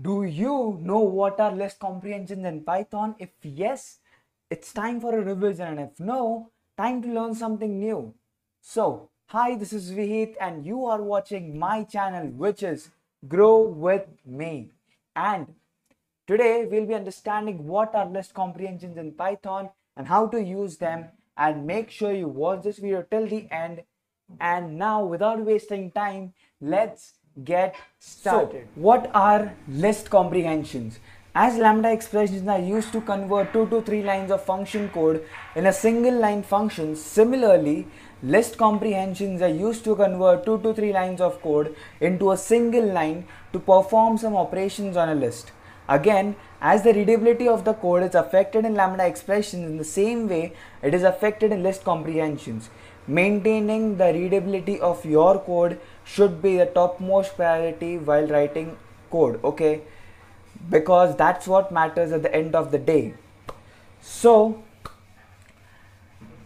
Do you know what are list comprehensions in Python? If yes, it's time for a revision and if no, time to learn something new. So, hi, this is Vihit and you are watching my channel which is Grow With Me. And today we'll be understanding what are list comprehensions in Python and how to use them and make sure you watch this video till the end. And now without wasting time, let's get started. So, what are list comprehensions? As lambda expressions are used to convert 2 to 3 lines of function code in a single line function, similarly, list comprehensions are used to convert 2 to 3 lines of code into a single line to perform some operations on a list. Again, as the readability of the code is affected in lambda expressions in the same way it is affected in list comprehensions. Maintaining the readability of your code should be the topmost priority while writing code, okay? Because that's what matters at the end of the day. So,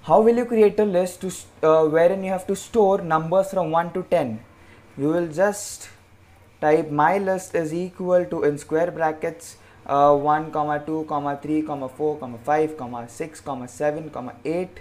how will you create a list to, uh, wherein you have to store numbers from 1 to 10? You will just type my list is equal to in square brackets uh, 1 comma 2 comma 3 comma 4 comma 5 comma 6 comma 7 comma 8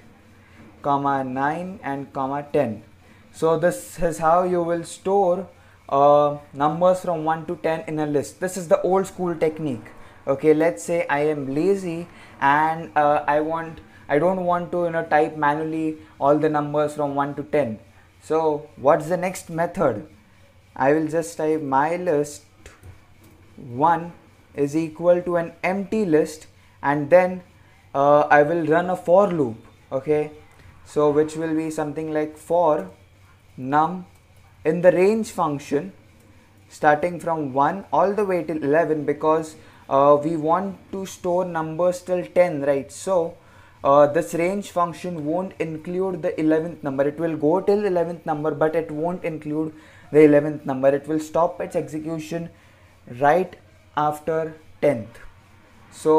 comma 9 and comma 10 so this is how you will store uh, numbers from 1 to 10 in a list this is the old school technique okay let's say i am lazy and uh, i want i don't want to you know type manually all the numbers from 1 to 10 so what's the next method I will just type my list 1 is equal to an empty list and then uh, I will run a for loop okay so which will be something like for num in the range function starting from 1 all the way till 11 because uh, we want to store numbers till 10 right so uh, this range function won't include the 11th number it will go till 11th number but it won't include the 11th number it will stop its execution right after 10th so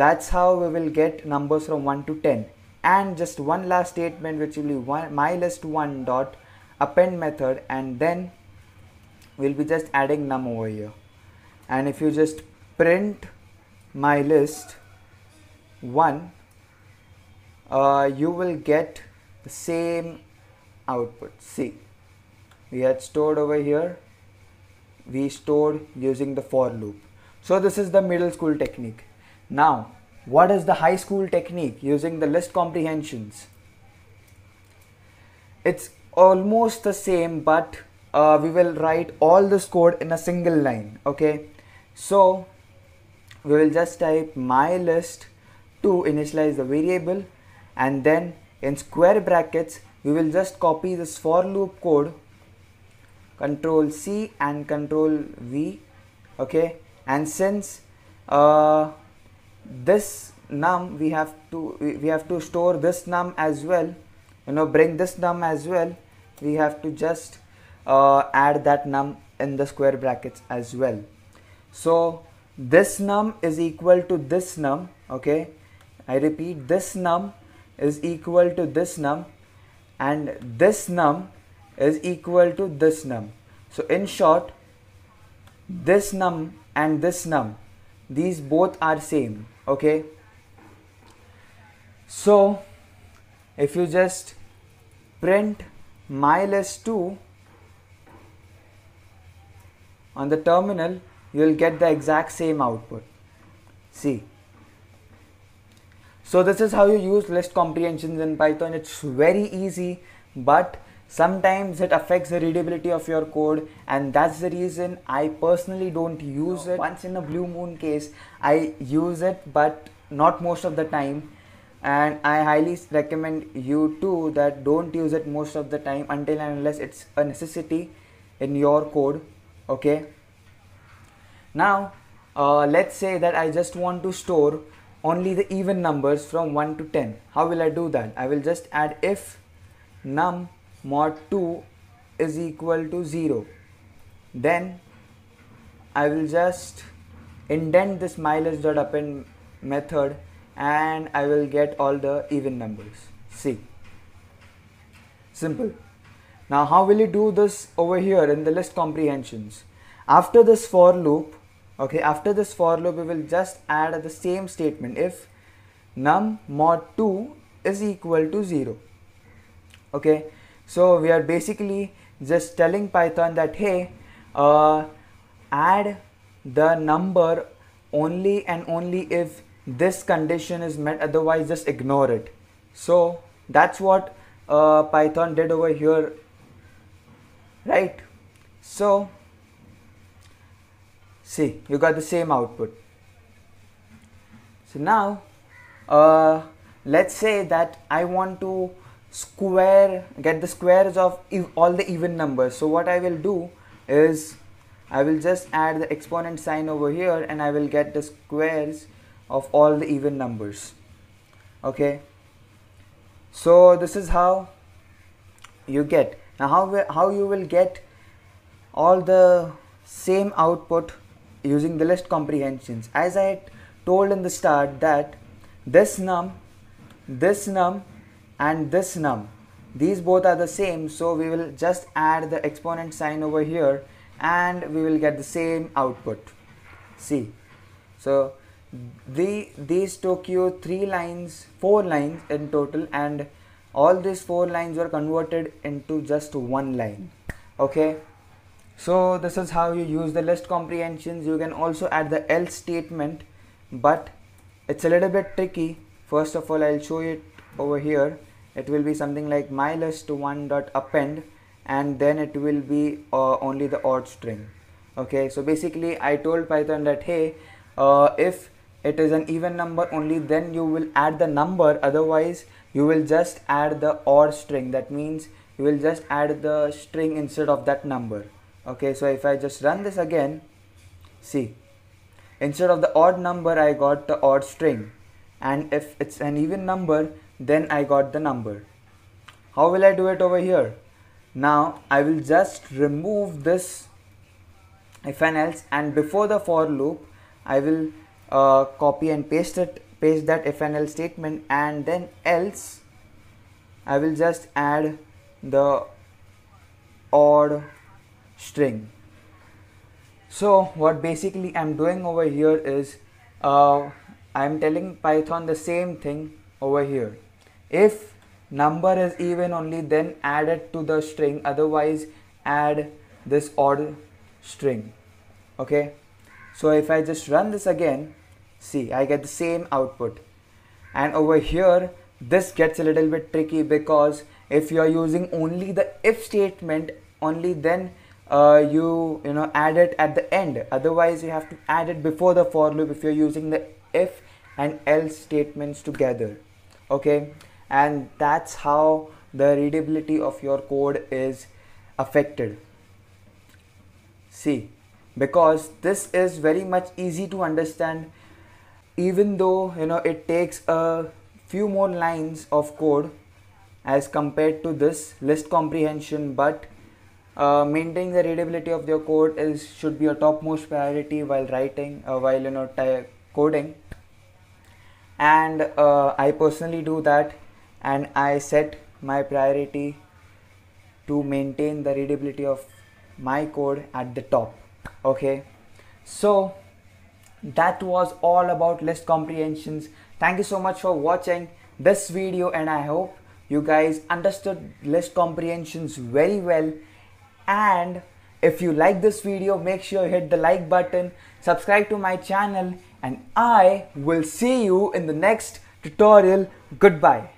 that's how we will get numbers from 1 to 10 and just one last statement which will be one, my list 1 dot append method and then we'll be just adding num over here and if you just print my list 1 uh, you will get the same output see we had stored over here we stored using the for loop so this is the middle school technique now what is the high school technique using the list comprehensions it's almost the same but uh, we will write all this code in a single line okay so we will just type my list to initialize the variable and then in square brackets we will just copy this for loop code control C and control V okay and since uh, this num we have to we have to store this num as well you know bring this num as well we have to just uh, add that num in the square brackets as well so this num is equal to this num okay I repeat this num is equal to this num and this num is equal to this num. So in short, this num and this num, these both are same, okay? So if you just print minus 2 on the terminal, you will get the exact same output. See. So this is how you use list comprehensions in Python. It's very easy, but sometimes it affects the readability of your code and that's the reason i personally don't use it once in a blue moon case i use it but not most of the time and i highly recommend you too that don't use it most of the time until and unless it's a necessity in your code okay now uh, let's say that i just want to store only the even numbers from 1 to 10 how will i do that i will just add if num mod 2 is equal to 0 then I will just indent this mileage.append method and I will get all the even numbers see simple now how will you do this over here in the list comprehensions after this for loop okay after this for loop we will just add the same statement if num mod 2 is equal to 0 okay so we are basically just telling Python that hey, uh, add the number only and only if this condition is met otherwise just ignore it so that's what uh, python did over here right so see you got the same output so now uh, let's say that i want to square get the squares of all the even numbers so what I will do is I will just add the exponent sign over here and I will get the squares of all the even numbers okay so this is how you get now how, how you will get all the same output using the list comprehensions as I told in the start that this num this num and this num these both are the same so we will just add the exponent sign over here and we will get the same output see so the these took you three lines four lines in total and all these four lines were converted into just one line okay so this is how you use the list comprehensions you can also add the else statement but it's a little bit tricky first of all i'll show you over here it will be something like my list to one dot append and then it will be uh, only the odd string okay so basically I told Python that hey uh, if it is an even number only then you will add the number otherwise you will just add the odd string that means you will just add the string instead of that number okay so if I just run this again see instead of the odd number I got the odd string and if it's an even number then I got the number. How will I do it over here? Now I will just remove this if and else and before the for loop I will uh, copy and paste it paste that if and else statement and then else I will just add the odd string so what basically I'm doing over here is uh, I'm telling Python the same thing over here if number is even only then add it to the string otherwise add this odd string okay so if I just run this again see I get the same output and over here this gets a little bit tricky because if you are using only the if statement only then uh, you you know add it at the end otherwise you have to add it before the for loop if you're using the if and else statements together okay and that's how the readability of your code is affected see because this is very much easy to understand even though you know it takes a few more lines of code as compared to this list comprehension but uh, maintaining the readability of your code is should be a topmost priority while writing uh, while you know coding and uh, i personally do that and I set my priority to maintain the readability of my code at the top okay so that was all about list comprehensions thank you so much for watching this video and I hope you guys understood list comprehensions very well and if you like this video make sure you hit the like button subscribe to my channel and I will see you in the next tutorial goodbye